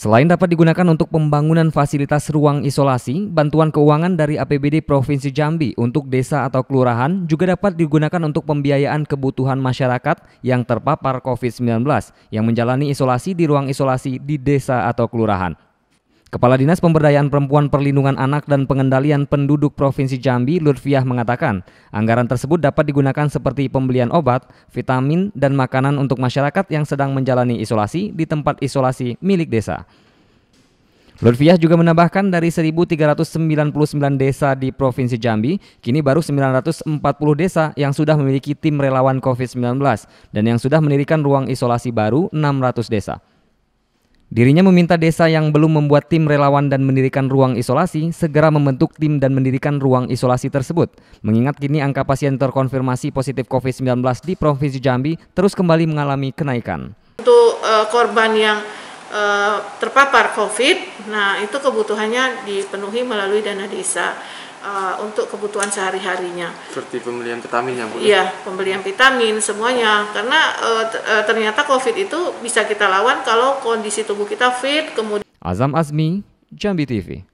Selain dapat digunakan untuk pembangunan fasilitas ruang isolasi, bantuan keuangan dari APBD Provinsi Jambi untuk desa atau kelurahan juga dapat digunakan untuk pembiayaan kebutuhan masyarakat yang terpapar COVID-19 yang menjalani isolasi di ruang isolasi di desa atau kelurahan. Kepala Dinas Pemberdayaan Perempuan Perlindungan Anak dan Pengendalian Penduduk Provinsi Jambi, Lutfiah mengatakan, anggaran tersebut dapat digunakan seperti pembelian obat, vitamin, dan makanan untuk masyarakat yang sedang menjalani isolasi di tempat isolasi milik desa. Lutfiah juga menambahkan dari 1.399 desa di Provinsi Jambi, kini baru 940 desa yang sudah memiliki tim relawan COVID-19 dan yang sudah mendirikan ruang isolasi baru 600 desa. Dirinya meminta desa yang belum membuat tim relawan dan mendirikan ruang isolasi segera membentuk tim dan mendirikan ruang isolasi tersebut. Mengingat kini angka pasien terkonfirmasi positif COVID-19 di Provinsi Jambi terus kembali mengalami kenaikan. Untuk uh, korban yang Eh, terpapar COVID, nah itu kebutuhannya dipenuhi melalui dana desa uh, untuk kebutuhan sehari-harinya. Seperti pembelian vitamin ya, Bu? Ya? Iya, pembelian vitamin semuanya. Karena uh, ternyata COVID itu bisa kita lawan kalau kondisi tubuh kita fit. Kemudian. Azam Azmi, Jambi TV.